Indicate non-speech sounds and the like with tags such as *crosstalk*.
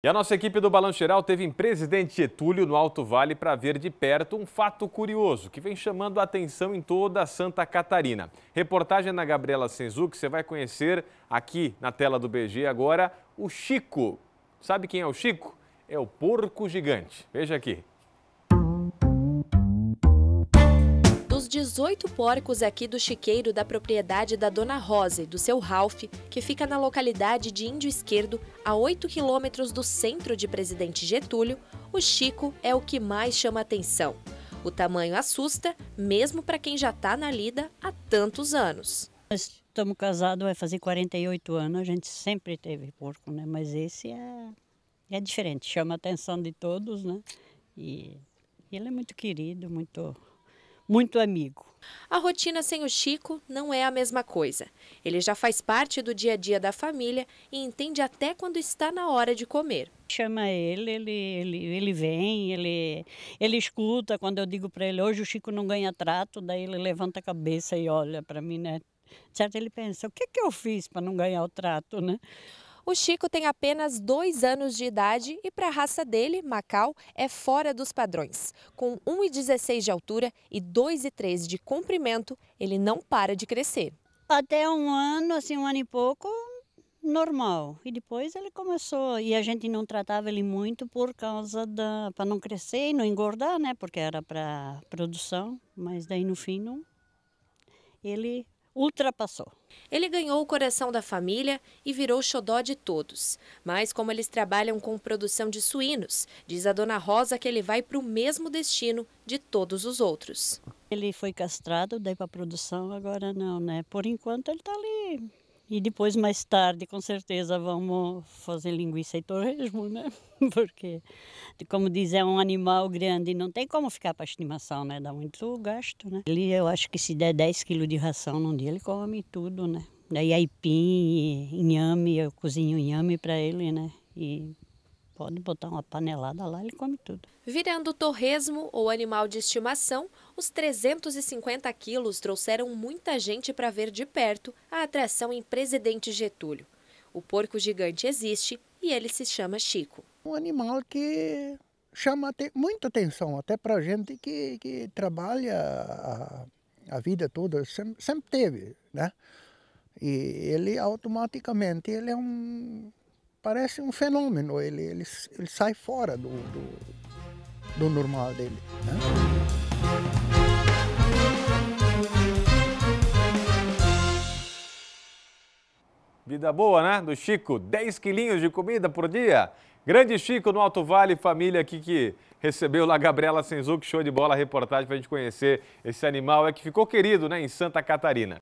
E a nossa equipe do Balanço Geral teve em Presidente Getúlio, no Alto Vale, para ver de perto um fato curioso que vem chamando a atenção em toda Santa Catarina. Reportagem na Gabriela Senzu, que você vai conhecer aqui na tela do BG agora, o Chico. Sabe quem é o Chico? É o porco gigante. Veja aqui. 18 porcos aqui do chiqueiro da propriedade da Dona Rosa e do seu Ralph, que fica na localidade de Índio Esquerdo, a 8 quilômetros do centro de Presidente Getúlio, o Chico é o que mais chama atenção. O tamanho assusta, mesmo para quem já está na lida há tantos anos. Nós estamos casados, vai fazer 48 anos, a gente sempre teve porco, né? Mas esse é, é diferente, chama a atenção de todos, né? E ele é muito querido, muito muito amigo. A rotina sem o Chico não é a mesma coisa. Ele já faz parte do dia a dia da família e entende até quando está na hora de comer. Chama ele, ele, ele, ele vem, ele, ele escuta. Quando eu digo para ele, hoje o Chico não ganha trato, daí ele levanta a cabeça e olha para mim, né? Certo? Ele pensa, o que, que eu fiz para não ganhar o trato, né? O Chico tem apenas dois anos de idade e, para a raça dele, Macau, é fora dos padrões. Com 1,16 de altura e 2,3 de comprimento, ele não para de crescer. Até um ano, assim, um ano e pouco, normal. E depois ele começou, e a gente não tratava ele muito por causa da. para não crescer e não engordar, né? Porque era para produção, mas daí no fim não. Ele ultrapassou. Ele ganhou o coração da família e virou xodó de todos. Mas como eles trabalham com produção de suínos, diz a dona Rosa que ele vai para o mesmo destino de todos os outros. Ele foi castrado, daí para produção, agora não, né? Por enquanto ele está ali e depois, mais tarde, com certeza, vamos fazer linguiça e torresmo, né? *laughs* Porque, como diz, é um animal grande, não tem como ficar para estimação, né? Dá muito gasto, né? Ele, eu acho que se der 10 quilos de ração num dia, ele come tudo, né? Daí aipim, inhame, eu cozinho inhame para ele, né? E Pode botar uma panelada lá, ele come tudo. Virando torresmo ou animal de estimação, os 350 quilos trouxeram muita gente para ver de perto a atração em Presidente Getúlio. O porco gigante existe e ele se chama Chico. Um animal que chama muita atenção, até para gente que, que trabalha a, a vida toda, sempre, sempre teve, né? E ele automaticamente ele é um parece um fenômeno, ele, ele, ele sai fora do, do, do normal dele. Né? Vida boa, né? Do Chico, 10 quilinhos de comida por dia. Grande Chico no Alto Vale, família aqui que recebeu lá a Gabriela Senzuki, show de bola, reportagem para a gente conhecer esse animal, é que ficou querido, né, em Santa Catarina.